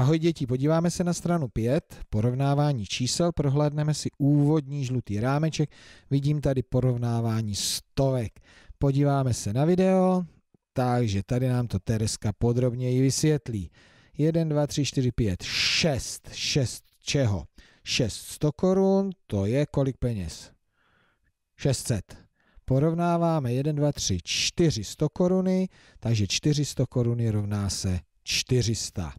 Ahoj děti, podíváme se na stranu 5, porovnávání čísel, prohlédneme si úvodní žlutý rámeček, vidím tady porovnávání stovek. Podíváme se na video, takže tady nám to Tereska podrobněji vysvětlí. 1, 2, 3, 4, 5, 6, 6 čeho? 6 100 korun, to je kolik peněz? 600. Porovnáváme 1, 2, 3, 4 100 koruny, takže 400 koruny rovná se 400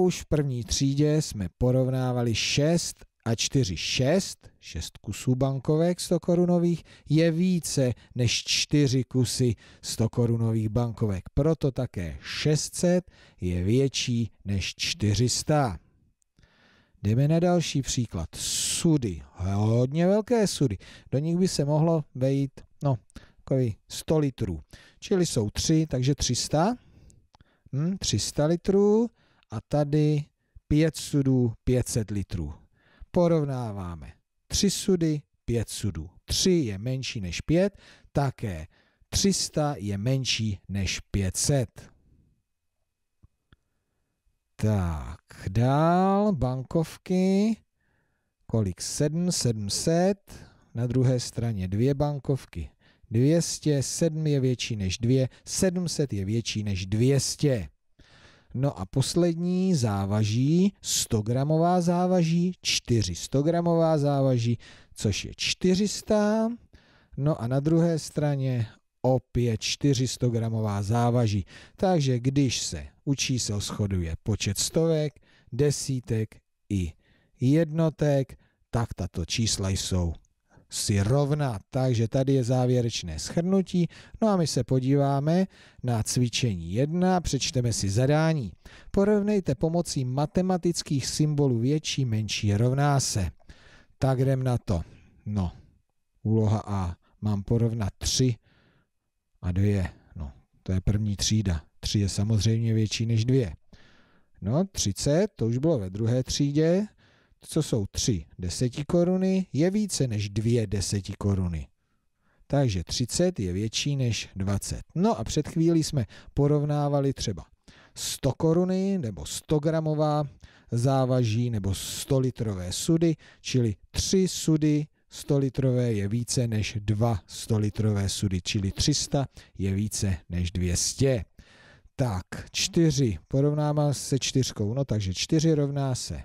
už v první třídě jsme porovnávali 6 a 4 6, 6 kusů bankovek 100 korunových je více než 4 kusy 100 korunových bankovek. Proto také 600 je větší než 400. Jdeme na další příklad. Sudy. Hodně velké sudy. Do nich by se mohlo vejít no, 100 litrů. Čili jsou 3, takže 300. Hm, 300 litrů a tady 5 sudů 500 litrů. Porovnáváme 3 sudy, 5 sudů. 3 je menší než 5, také 300 je menší než 500. Tak, dál bankovky. Kolik? 7, 700. Na druhé straně dvě bankovky. 200, 7 je větší než 2, 700 je větší než 200. No a poslední závaží, 100 gramová závaží, 400 gramová závaží, což je 400. No a na druhé straně opět 400 gramová závaží. Takže když se u čísel shoduje počet stovek, desítek i jednotek, tak tato čísla jsou si rovna. Takže tady je závěrečné schrnutí. No a my se podíváme na cvičení 1, přečteme si zadání. Porovnejte pomocí matematických symbolů větší, menší rovná se. Tak jdem na to. No, úloha A. Mám porovnat 3 a 2. No, to je první třída. 3 je samozřejmě větší než 2. No, 30, to už bylo ve druhé třídě co jsou tři desetikoruny, je více než dvě desetikoruny. Takže 30 je větší než 20. No a před chvílí jsme porovnávali třeba 100 koruny nebo 100 gramová závaží nebo 100 litrové sudy, čili 3 sudy 100 litrové je více než 2 100 litrové sudy, čili 300 je více než 200. Tak, 4 porovnáme se čtyřkou, no takže 4 rovná se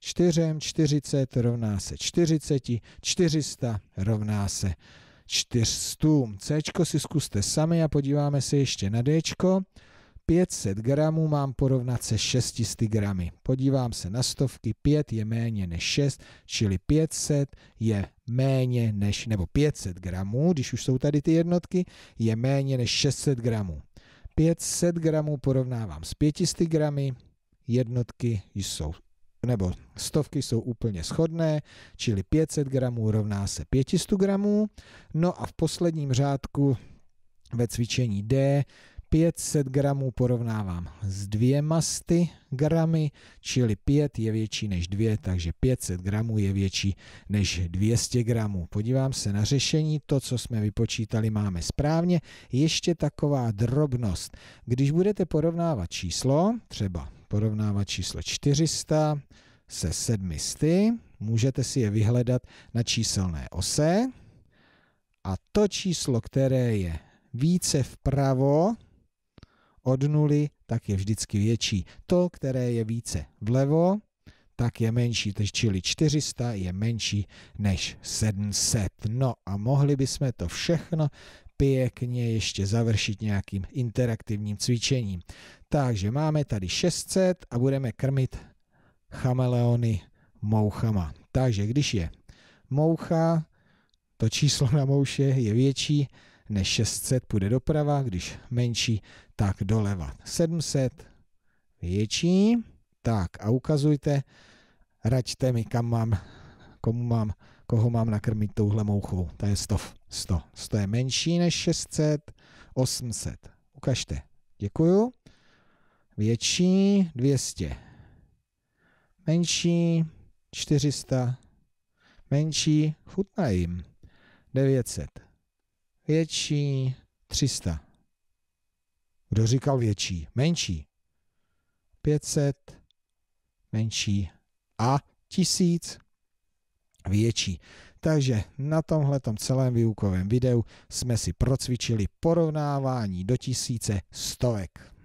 4, 40 rovná se 40, 400 rovná se 400. C si zkuste sami a podíváme se ještě na D. 500 gramů mám porovnat se 600 gramy. Podívám se na stovky, 5 je méně než 6, čili 500 je méně než, nebo 500 gramů, když už jsou tady ty jednotky, je méně než 600 gramů. 500 gramů porovnávám s 500 gramy, jednotky jsou nebo stovky jsou úplně shodné, čili 500 gramů rovná se 500 gramů. No a v posledním řádku ve cvičení D 500 gramů porovnávám s dvěma sty gramy, čili 5 je větší než 2, takže 500 gramů je větší než 200 gramů. Podívám se na řešení, to, co jsme vypočítali, máme správně. Ještě taková drobnost. Když budete porovnávat číslo, třeba porovnávat číslo 400 se 700. Můžete si je vyhledat na číselné ose. A to číslo, které je více vpravo od nuly, tak je vždycky větší. To, které je více vlevo, tak je menší, čili 400 je menší než 700. No a mohli bychom to všechno pěkně ještě završit nějakým interaktivním cvičením. Takže máme tady 600 a budeme krmit chameleony mouchama. Takže když je moucha, to číslo na mouše je větší než 600, půjde doprava, když menší, tak doleva. 700 větší, tak a ukazujte, raďte mi, kam mám komu mám, koho mám nakrmit touhle mouchou. Ta je 100. 100. 100 je menší než 600, 800. Ukažte. Děkuju. Větší 200. Menší 400. Menší chutná jim 900. Větší 300. Kdo říkal větší? Menší. 500. Menší. A tisíc větší. Takže na tomhle celém výukovém videu jsme si procvičili porovnávání do tisíce stovek.